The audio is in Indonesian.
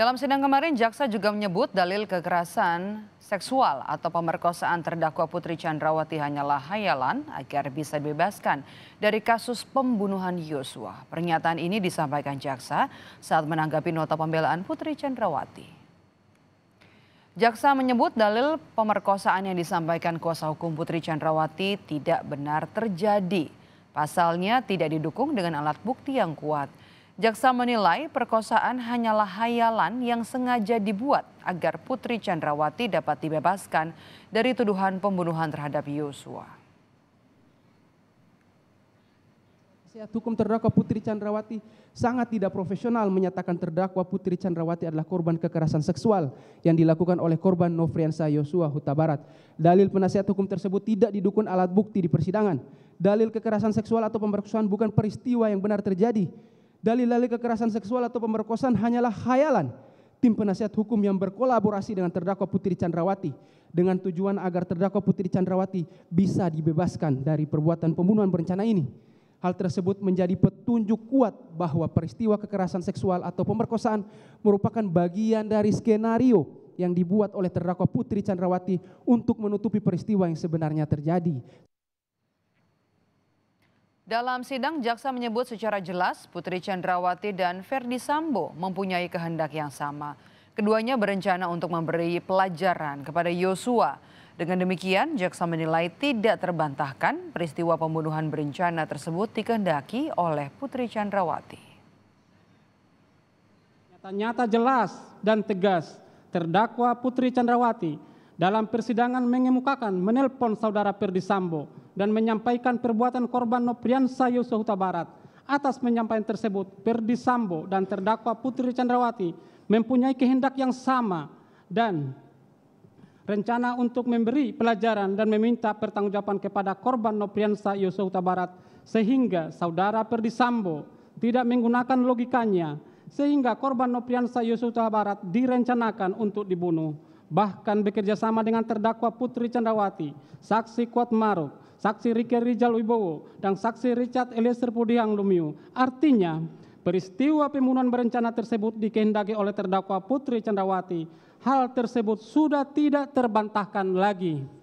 Dalam sidang kemarin, jaksa juga menyebut dalil kekerasan seksual atau pemerkosaan terdakwa Putri Chandrawati hanyalah hayalan agar bisa dibebaskan dari kasus pembunuhan Yosua. Pernyataan ini disampaikan jaksa saat menanggapi nota pembelaan Putri Chandrawati. Jaksa menyebut dalil pemerkosaan yang disampaikan kuasa hukum Putri Chandrawati tidak benar terjadi. Pasalnya tidak didukung dengan alat bukti yang kuat. Jaksa menilai perkosaan hanyalah hayalan yang sengaja dibuat agar Putri Chandrawati dapat dibebaskan dari tuduhan pembunuhan terhadap Yosua. Sehat hukum terdakwa Putri Chandrawati sangat tidak profesional menyatakan terdakwa Putri Chandrawati adalah korban kekerasan seksual yang dilakukan oleh korban Nofriansa Yosua Huta Barat. Dalil penasihat hukum tersebut tidak didukung alat bukti di persidangan. Dalil kekerasan seksual atau pemerkosaan bukan peristiwa yang benar terjadi Dalil-dalil kekerasan seksual atau pemerkosaan hanyalah khayalan tim penasihat hukum yang berkolaborasi dengan terdakwa Putri Chandrawati dengan tujuan agar terdakwa Putri Chandrawati bisa dibebaskan dari perbuatan pembunuhan berencana ini. Hal tersebut menjadi petunjuk kuat bahwa peristiwa kekerasan seksual atau pemerkosaan merupakan bagian dari skenario yang dibuat oleh terdakwa Putri Chandrawati untuk menutupi peristiwa yang sebenarnya terjadi. Dalam sidang, jaksa menyebut secara jelas Putri Chandrawati dan Ferdi Sambo mempunyai kehendak yang sama. Keduanya berencana untuk memberi pelajaran kepada Yosua. Dengan demikian, jaksa menilai tidak terbantahkan peristiwa pembunuhan berencana tersebut dikehendaki oleh Putri Chandrawati. Nyata-nyata jelas dan tegas, terdakwa Putri Chandrawati dalam persidangan mengemukakan menelpon saudara Perdi Sambo dan menyampaikan perbuatan korban Nopriansa Yosua Huta Barat. Atas penyampaian tersebut, Perdi Sambo dan terdakwa Putri Chandrawati mempunyai kehendak yang sama dan rencana untuk memberi pelajaran dan meminta pertanggungjawaban kepada korban Nopriansa Yosua Huta Barat sehingga saudara Perdi Sambo tidak menggunakan logikanya sehingga korban Nopriansa Yosua Huta Barat direncanakan untuk dibunuh bahkan bekerja sama dengan terdakwa Putri Candrawati, saksi Kuat Maruf, saksi Riki Rijal Wibowo, dan saksi Richard Eliezer Pudiang Lumiu. Artinya, peristiwa pembunuhan berencana tersebut dikehendaki oleh terdakwa Putri Candrawati. Hal tersebut sudah tidak terbantahkan lagi.